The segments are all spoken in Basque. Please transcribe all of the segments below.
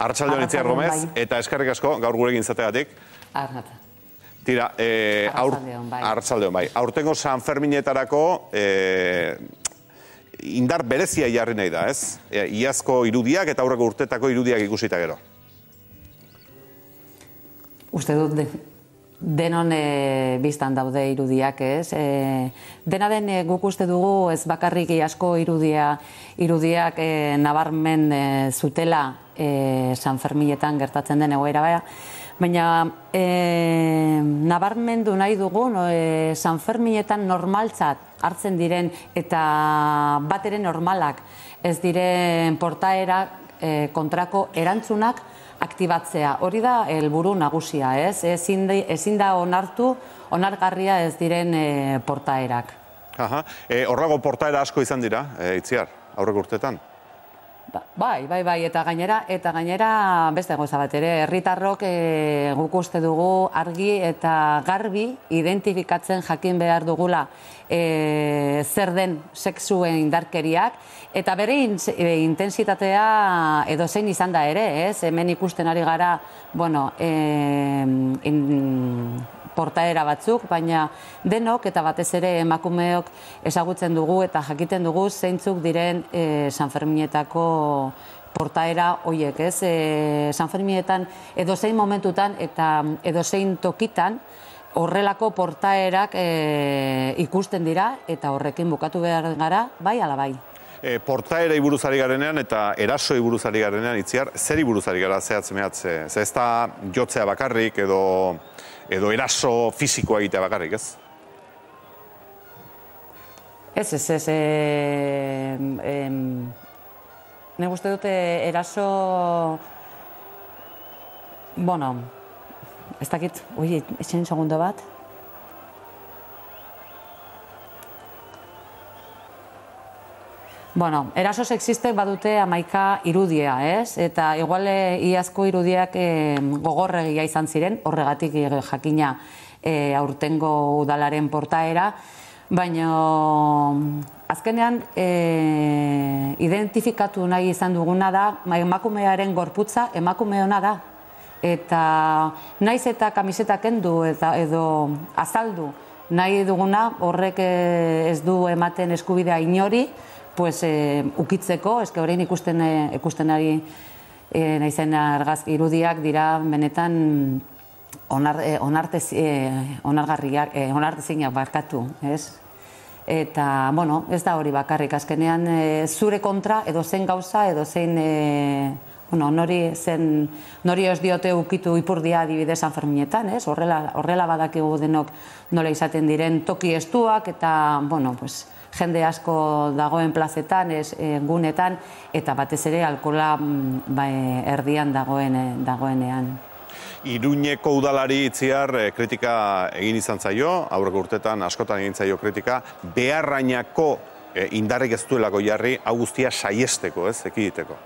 Artsalde gomez, bai. eta eskarrik asko, gaur gurekin zategatik. Arnata. Tira, eh, artsalde bai. bai. Aurtengo San Ferminetarako eh, indar berezia jarri nahi da, ez? Eh, iazko irudiak eta aurreko urtetako irudiak ikusita gero. Uste dut, denon e, biztan daude irudiak ez. E, dena den e, guk uste dugu ez bakarrik asko irudia, irudiak e, nabarmen zutela e, San Fermiletan gertatzen den egoera Baina e, nabarmen du nahi dugu no, e, San Fermiletan normaltzat hartzen diren eta bateren normalak ez diren portaerak kontrako erantzunak aktibatzea. Hori da helburu nagusia, ez? Ezin, da onartu, onargarria ez diren eh, portaerak. Aha, eh, horrago portaera asko izan dira, e, itziar, aurrek urtetan? Ba, bai, bai, bai, eta gainera, eta gainera, beste goza bat ere, herritarrok e, guk uste dugu argi eta garbi identifikatzen jakin behar dugula e, zer den sexuen indarkeriak, eta bere in, e, intensitatea edo izan da ere, ez, hemen ikusten ari gara, bueno, e, in, portaera batzuk, baina denok eta batez ere emakumeok ezagutzen dugu eta jakiten dugu zeintzuk diren e, San portaera hoiek, ez? E, San Ferminetan momentutan eta mm, edozein tokitan horrelako portaerak e, ikusten dira eta horrekin bukatu behar gara bai ala bai? e, eh, portaera iburuzari garenean eta eraso iburuzari garenean itziar, zer iburuzari gara zehatz ez da jotzea bakarrik edo, edo eraso fizikoa egitea bakarrik, ez? Ez, ez, ez, e, eh, guzti dute eh, eraso, Bono, ez dakit, ui, etxen segundo bat, Bueno, eraso sexistek badute amaika irudia, ez? Eta igual eh, iazko irudiak e, gogorregia izan ziren, horregatik eh, jakina e, aurtengo udalaren portaera, baina azkenean e, identifikatu nahi izan duguna da, emakumearen gorputza emakume ona da. Eta naiz eta kamisetak endu eta edo azaldu nahi duguna horrek ez du ematen eskubidea inori, pues, e, eh, ukitzeko, eske orain ikusten, eh, ikusten ari e, naizen argaz irudiak dira benetan onar, e, onarte, e, e, barkatu, ez? Eta, bueno, ez da hori bakarrik, azkenean e, zure kontra edo zen gauza, edo zein, e, bueno, nori zen, nori ez diote ukitu ipurdia adibidez San Ferminetan, ez? Horrela, horrela badakigu denok nola izaten diren toki estuak, eta, bueno, pues, jende asko dagoen plazetan, ez, eh, gunetan, eta batez ere alkola mm, ba, eh, erdian dagoen, eh, dagoenean. Iruñeko udalari itziar kritika egin izan zaio, aurreko urtetan askotan egin zaio kritika, beharrainako indarrik ez duelako jarri, hau guztia saiesteko, ez, ekiditeko.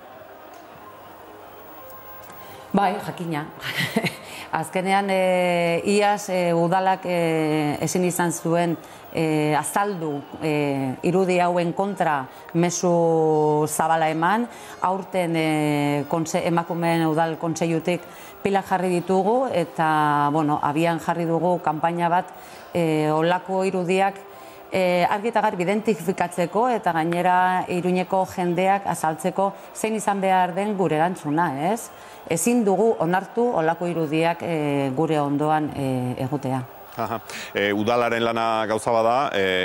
Bai, jakina. Azkenean, e, Iaz e, Udalak e, ezin izan zuen e, azaldu e, irudi hauen kontra mesu zabala eman, aurten e, konse, emakumeen Udal kontseiutik pila jarri ditugu, eta bueno, abian jarri dugu kanpaina bat e, olako irudiak Eh, argi eta garbi identifikatzeko eta gainera iruñeko jendeak azaltzeko zein izan behar den gure erantzuna, ez? Ezin dugu onartu olako irudiak eh, gure ondoan eh, egutea udalaren lana gauza bada,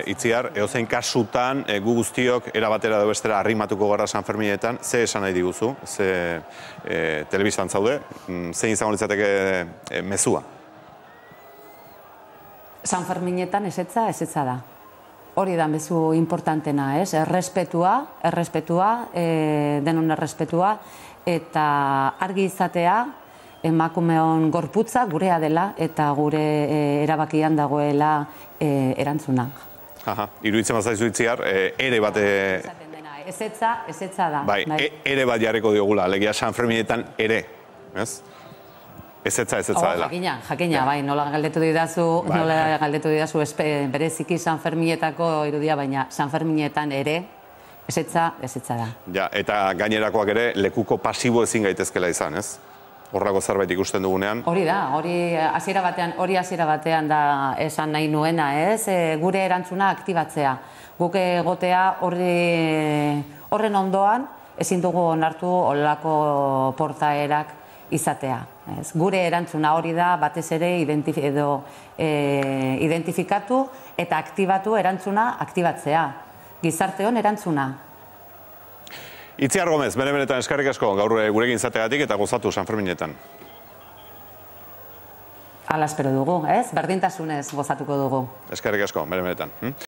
itziar, eozein kasutan gu guztiok erabatera da bestera arrimatuko gara San Ferminetan, ze esan nahi diguzu, ze telebizan zaude, mm, zein izango litzateke mezua? San Ferminetan esetza, esetza da hori da bezu importantena, ez? Errespetua, errespetua, e, denon errespetua, eta argi izatea, emakume emakumeon gorputza gurea dela eta gure eh, erabakian dagoela e, erantzuna. Aha, iruditzen bazaizu itziar, ere bat... E... Ezetza, ezetza da. Bai, bai. E, ere bat jarriko diogula, legia San Ferminetan ere, ez? Ez etza, ez etza, dela. Jakina, jakina, bai, nola galdetu didazu, bai. nola galdetu didazu, bereziki San Ferminetako irudia, baina San Ferminetan ere, ez etza, ez etza da. Ja, eta gainerakoak ere, lekuko pasibo ezin gaitezkela izan, ez? Horrago zerbait ikusten dugunean. Hori da, hori eh, hasiera batean, hori hasiera batean da esan nahi nuena, ez? Eh, gure erantzuna aktibatzea. Guke egotea horren ondoan, ezin dugu onartu horrelako portaerak izatea. Ez? Gure erantzuna hori da batez ere identif edo, e, identifikatu eta aktibatu erantzuna aktibatzea. Gizarte hon erantzuna. Itziar Gomez, bere benetan eskarrik asko gaur eh, gurekin izateagatik eta gozatu San Ferminetan. Ala espero dugu, ez? Berdintasunez gozatuko dugu. Eskerrik asko, bere benetan. Hm?